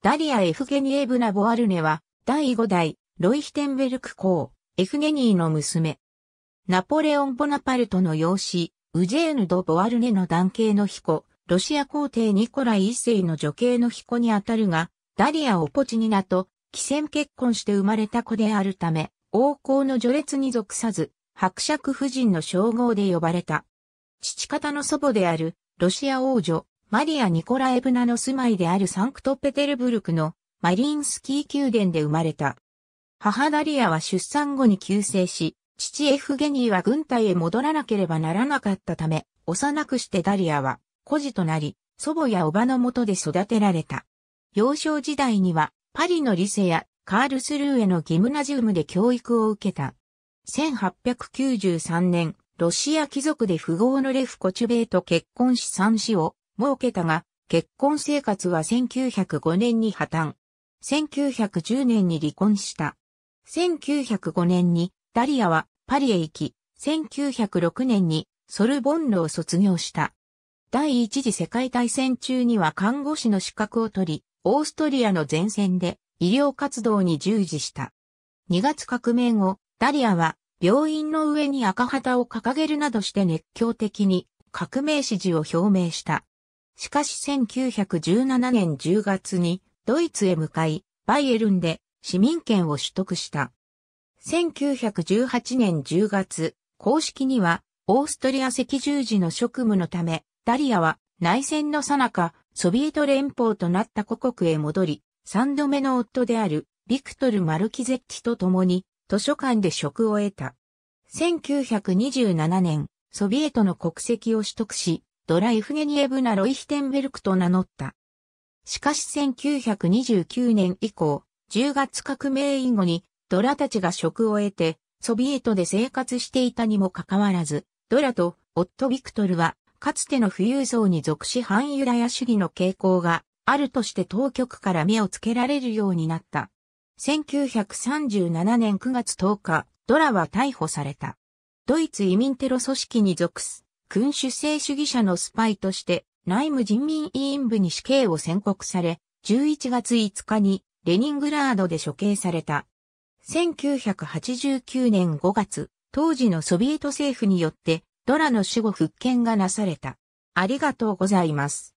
ダリア・エフゲニエブナ・ボアルネは、第5代、ロイヒテンベルク公、エフゲニーの娘。ナポレオン・ボナパルトの養子、ウジェーヌ・ド・ボアルネの男系の彦、ロシア皇帝ニコライ一世の女系の彦にあたるが、ダリア・オポチニナと、既戦結婚して生まれた子であるため、王公の序列に属さず、伯爵夫人の称号で呼ばれた。父方の祖母である、ロシア王女、マリア・ニコラエブナの住まいであるサンクトペテルブルクのマリンスキー宮殿で生まれた。母ダリアは出産後に急生し、父エフゲニーは軍隊へ戻らなければならなかったため、幼くしてダリアは孤児となり、祖母や叔母のとで育てられた。幼少時代にはパリのリセやカールスルーへのギムナジウムで教育を受けた。1893年、ロシア貴族で富豪のレフ・コチュベイと結婚し三子を設けたが、結婚生活は1905年に破綻。1910年に離婚した。1905年にダリアはパリへ行き、1906年にソルボンヌを卒業した。第一次世界大戦中には看護師の資格を取り、オーストリアの前線で医療活動に従事した。2月革命後、ダリアは病院の上に赤旗を掲げるなどして熱狂的に革命支持を表明した。しかし1917年10月にドイツへ向かい、バイエルンで市民権を取得した。1918年10月、公式にはオーストリア赤十字の職務のため、ダリアは内戦の最中、ソビエト連邦となった故国へ戻り、三度目の夫であるビクトル・マルキゼッティと共に図書館で職を得た。1927年、ソビエトの国籍を取得し、ドライフゲニエブナ・ロイヒテンベルクと名乗った。しかし1929年以降、10月革命以後にドラたちが職を得て、ソビエトで生活していたにもかかわらず、ドラと夫ビクトルは、かつての富裕層に属し反ユダヤ主義の傾向があるとして当局から目をつけられるようになった。1937年9月10日、ドラは逮捕された。ドイツ移民テロ組織に属す君主制主義者のスパイとして内務人民委員部に死刑を宣告され、11月5日にレニングラードで処刑された。1989年5月、当時のソビエト政府によってドラの死後復権がなされた。ありがとうございます。